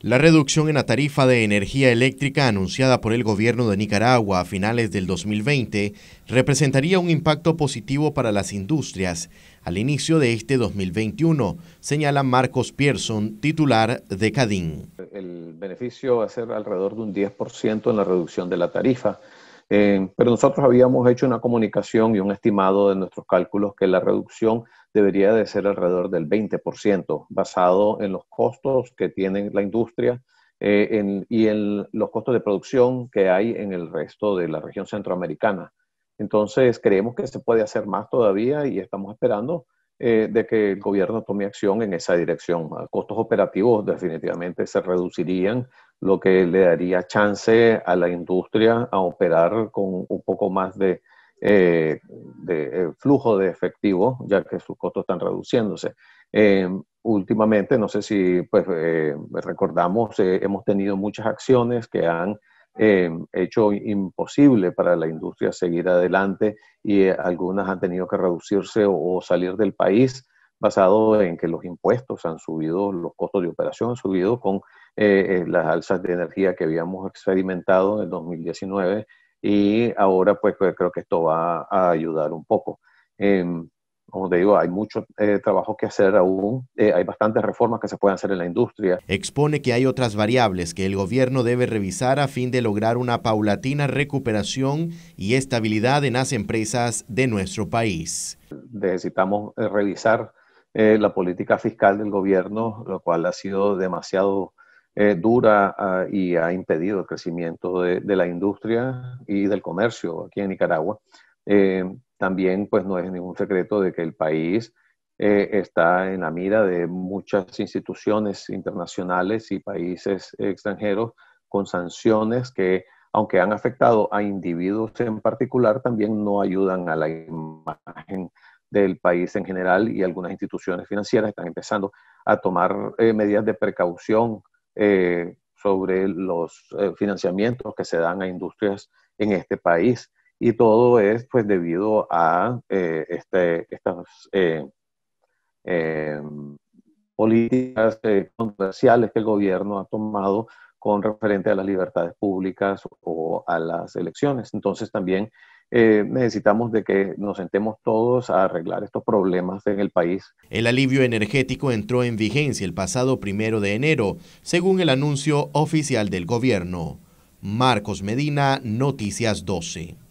La reducción en la tarifa de energía eléctrica anunciada por el gobierno de Nicaragua a finales del 2020 representaría un impacto positivo para las industrias al inicio de este 2021, señala Marcos Pierson, titular de CADIN. El beneficio va a ser alrededor de un 10% en la reducción de la tarifa, eh, pero nosotros habíamos hecho una comunicación y un estimado de nuestros cálculos que la reducción debería de ser alrededor del 20%, basado en los costos que tiene la industria eh, y en los costos de producción que hay en el resto de la región centroamericana. Entonces, creemos que se puede hacer más todavía y estamos esperando eh, de que el gobierno tome acción en esa dirección. A costos operativos definitivamente se reducirían, lo que le daría chance a la industria a operar con un poco más de eh, de flujo de efectivo, ya que sus costos están reduciéndose. Em, últimamente, no sé si pues, eh, recordamos, eh, hemos tenido muchas acciones que han em, hecho imposible para la industria seguir adelante y algunas han tenido que reducirse o, salir del país basado en que los impuestos han subido, los costos de operación han subido con las alzas de energía que habíamos experimentado en el 2019 y ahora pues, creo que esto va a ayudar un poco. Em, como te digo, hay mucho eh, trabajo que hacer aún, eh, hay bastantes reformas que se pueden hacer en la industria. Expone que hay otras variables que el gobierno debe revisar a fin de lograr una paulatina recuperación y estabilidad en las empresas de nuestro país. Necesitamos eh, revisar la política fiscal del gobierno, lo cual ha sido demasiado eh, dura ah, y ha impedido el crecimiento de, la industria y del comercio aquí en Nicaragua. Eh, también, pues no es ningún secreto de que el país eh, está en la mira de muchas instituciones internacionales y países extranjeros con sanciones que, aunque han afectado a individuos en particular, también no ayudan a la imagen del país en general y algunas instituciones financieras están empezando a tomar medidas de precaución eh, sobre los eh, financiamientos que se dan a industrias en este país. Y todo es pues debido a eh, este, estas políticas comerciales que el gobierno ha tomado con referente a las libertades públicas o a las elecciones. Entonces también eh, necesitamos de que nos sentemos todos a arreglar estos problemas en el país. El alivio energético entró en vigencia el pasado primero de enero, según el anuncio oficial del gobierno. Marcos Medina, Noticias 12.